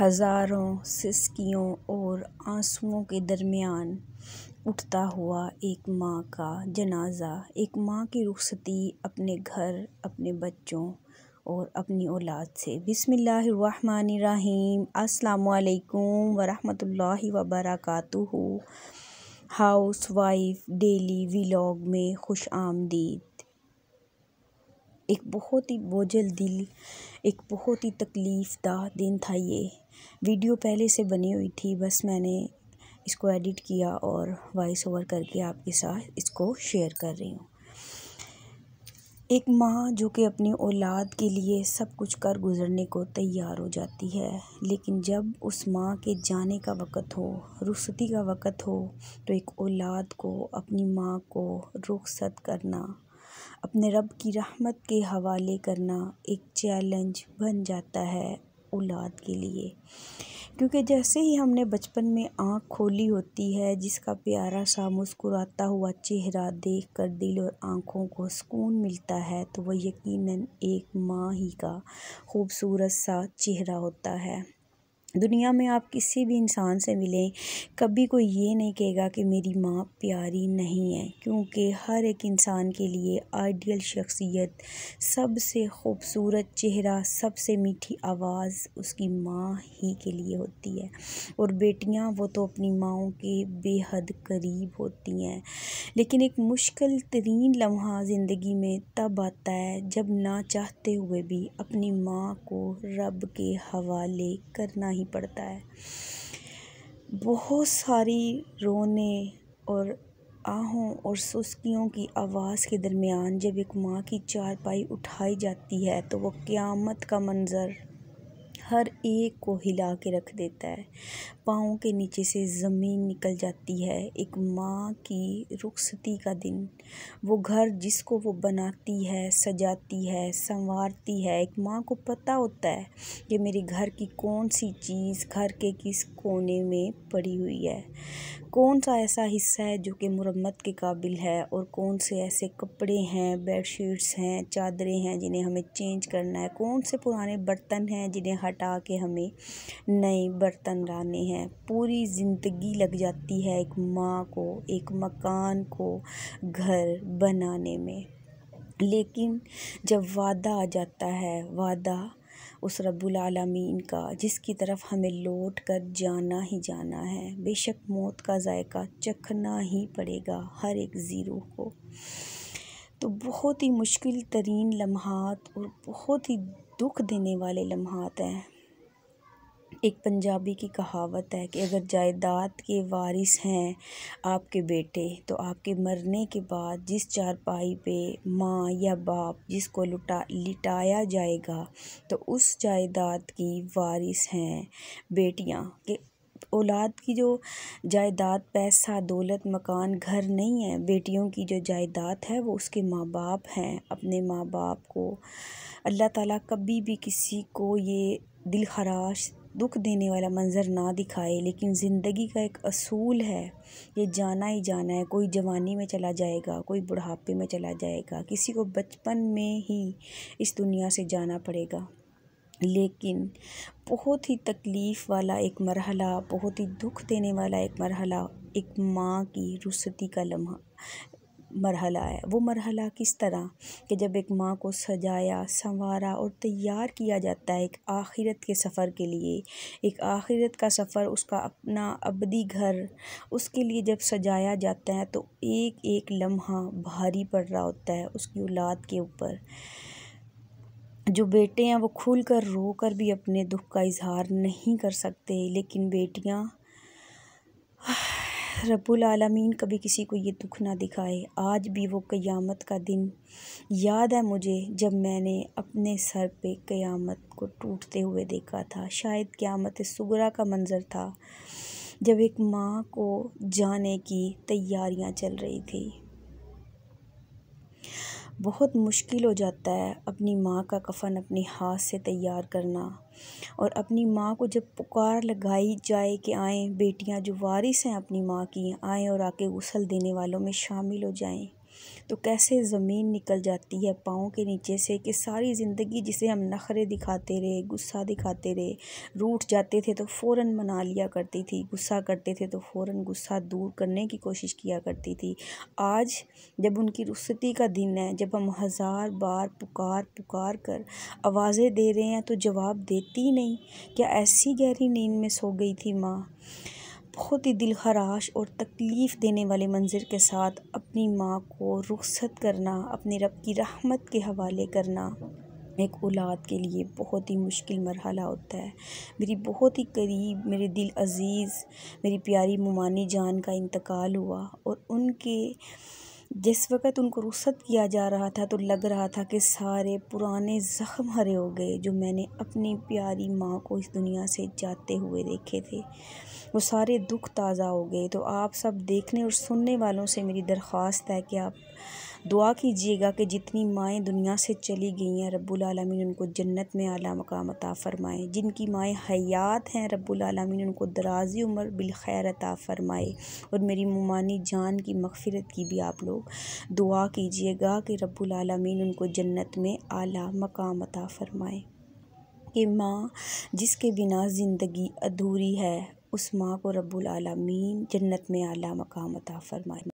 हज़ारों सिसकियों और आंसुओं के दरमियान उठता हुआ एक माँ का जनाजा एक माँ की रुखसती अपने घर अपने बच्चों और अपनी औलाद से बिसमीम् अल्लाम वरहमल वबरकू हाउस वाइफ डेली व्लॉग में खुश आमदीद एक बहुत ही बोझल दिल एक बहुत ही तकलीफदा दिन था ये वीडियो पहले से बनी हुई थी बस मैंने इसको एडिट किया और वॉइस ओवर करके आपके साथ इसको शेयर कर रही हूँ एक माँ जो कि अपनी औलाद के लिए सब कुछ कर गुज़रने को तैयार हो जाती है लेकिन जब उस माँ के जाने का वक़्त हो रुखसती का वक़्त हो तो एक औलाद को अपनी माँ को रुखसत करना अपने रब की रहमत के हवाले करना एक चैलेंज बन जाता है औलाद के लिए क्योंकि जैसे ही हमने बचपन में आँख खोली होती है जिसका प्यारा सा मुस्कुराता हुआ चेहरा देख कर दिल और आँखों को सुकून मिलता है तो वह यकीनन एक माँ ही का खूबसूरत सा चेहरा होता है दुनिया में आप किसी भी इंसान से मिलें कभी कोई ये नहीं कहेगा कि मेरी माँ प्यारी नहीं है क्योंकि हर एक इंसान के लिए आइडियल शख्सियत सबसे खूबसूरत चेहरा सबसे मीठी आवाज़ उसकी माँ ही के लिए होती है और बेटियाँ वो तो अपनी माँओं के बेहद करीब होती हैं लेकिन एक मुश्किल तरीन लम्हा ज़िंदगी में तब आता है जब ना चाहते हुए भी अपनी माँ को रब के हवाले करना ही नहीं पड़ता है बहुत सारी रोने और आहों और सुस्कियों की आवाज़ के दरमियान जब एक माँ की चारपाई उठाई जाती है तो वो क़यामत का मंज़र हर एक को हिला के रख देता है पाँव के नीचे से ज़मीन निकल जाती है एक माँ की रुखसती का दिन वो घर जिसको वो बनाती है सजाती है संवारती है एक माँ को पता होता है कि मेरे घर की कौन सी चीज़ घर के किस कोने में पड़ी हुई है कौन सा ऐसा हिस्सा है जो कि मुरम्मत के काबिल है और कौन से ऐसे कपड़े हैं बेड शीट्स हैं चादरें हैं जिन्हें हमें चेंज करना है कौन से पुराने बर्तन हैं जिन्हें हटा के हमें नए बर्तन लाने हैं पूरी ज़िंदगी लग जाती है एक माँ को एक मकान को घर बनाने में लेकिन जब वादा आ जाता है वादा उस रब्बुल आलमीन का जिसकी तरफ हमें लौट कर जाना ही जाना है बेशक मौत का जायका चखना ही पड़ेगा हर एक ज़ीरो को तो बहुत ही मुश्किल तरीन लम्हात और बहुत ही दुख देने वाले लम्हात हैं एक पंजाबी की कहावत है कि अगर जायदाद के वारिस हैं आपके बेटे तो आपके मरने के बाद जिस चारपाई पे माँ या बाप जिसको लुटा लिटाया जाएगा तो उस जायदाद की वारिस हैं बेटियाँ के औलाद की जो जायदाद पैसा दौलत मकान घर नहीं है बेटियों की जो जायदाद है वो उसके माँ बाप हैं अपने माँ बाप को अल्लाह ताला कभी भी किसी को ये दिल खराश दुख देने वाला मंज़र ना दिखाए लेकिन ज़िंदगी का एक असूल है ये जाना ही जाना है कोई जवानी में चला जाएगा कोई बुढ़ापे में चला जाएगा किसी को बचपन में ही इस दुनिया से जाना पड़ेगा लेकिन बहुत ही तकलीफ़ वाला एक मरहला बहुत ही दुख देने वाला एक मरहला एक माँ की रुसती का लम्हा मरहला है वो मरहला किस तरह कि जब एक माँ को सजाया संवारा और तैयार किया जाता है एक आखिरत के सफ़र के लिए एक आखिरत का सफ़र उसका अपना अबदी घर उसके लिए जब सजाया जाता है तो एक एक लम्हा भारी पड़ रहा होता है उसकी औलाद के ऊपर जो बेटे हैं वो खुल कर रो कर भी अपने दुख का इज़हार नहीं कर सकते लेकिन बेटियाँ रब्बुल आलमीन कभी किसी को ये दुख ना दिखाए आज भी वो क़यामत का दिन याद है मुझे जब मैंने अपने सर पे क़यामत को टूटते हुए देखा था शायद क़यामत सुगरा का मंज़र था जब एक माँ को जाने की तैयारियाँ चल रही थी बहुत मुश्किल हो जाता है अपनी माँ का कफ़न अपने हाथ से तैयार करना और अपनी माँ को जब पुकार लगाई जाए कि आएँ बेटियाँ जो वारिस हैं अपनी माँ की आएँ और आके गुसल देने वालों में शामिल हो जाएँ तो कैसे ज़मीन निकल जाती है पाँव के नीचे से कि सारी ज़िंदगी जिसे हम नखरे दिखाते रहे गुस्सा दिखाते रहे रूठ जाते थे तो फ़ौर मना लिया करती थी गुस्सा करते थे तो फ़ौर गुस्सा दूर करने की कोशिश किया करती थी आज जब उनकी रुस्ती का दिन है जब हम हज़ार बार पुकार पुकार कर आवाज़ें दे रहे हैं तो जवाब देती नहीं क्या ऐसी गहरी नींद में सो गई थी माँ बहुत ही दिल खराश और तकलीफ़ देने वाले मंज़र के साथ अपनी माँ को रुखसत करना अपने रब की रहमत के हवाले करना एक औलाद के लिए बहुत ही मुश्किल मरहला होता है मेरी बहुत ही करीब मेरे दिल अज़ीज़ मेरी प्यारी ममानी जान का इंतकाल हुआ और उनके जिस वक़्त उनको रुसत किया जा रहा था तो लग रहा था कि सारे पुराने ज़ख्म हरे हो गए जो मैंने अपनी प्यारी माँ को इस दुनिया से जाते हुए देखे थे वो सारे दुख ताज़ा हो गए तो आप सब देखने और सुनने वालों से मेरी दरख्वास्त है कि आप दुआ कीजिएगा कि जितनी माएँ दुनिया से चली गई हैं रब्बुल उनको जन्नत में आला मकाम अता फ़रमाएँ जिनकी माएँ हयात हैं रब्बुल उनको दराजी उम्र बिलखैर अता फ़रमाए और मेरी मुमानी जान की मगफरत की भी आप लोग दुआ कीजिएगा कि रब्बुल उनको जन्नत में आला मकाम अता फ़रमाएँ कि माँ जिसके बिना ज़िंदगी अधूरी है उस माँ को रब्बुल जन्नत में आला मकाम अता फ़रमाए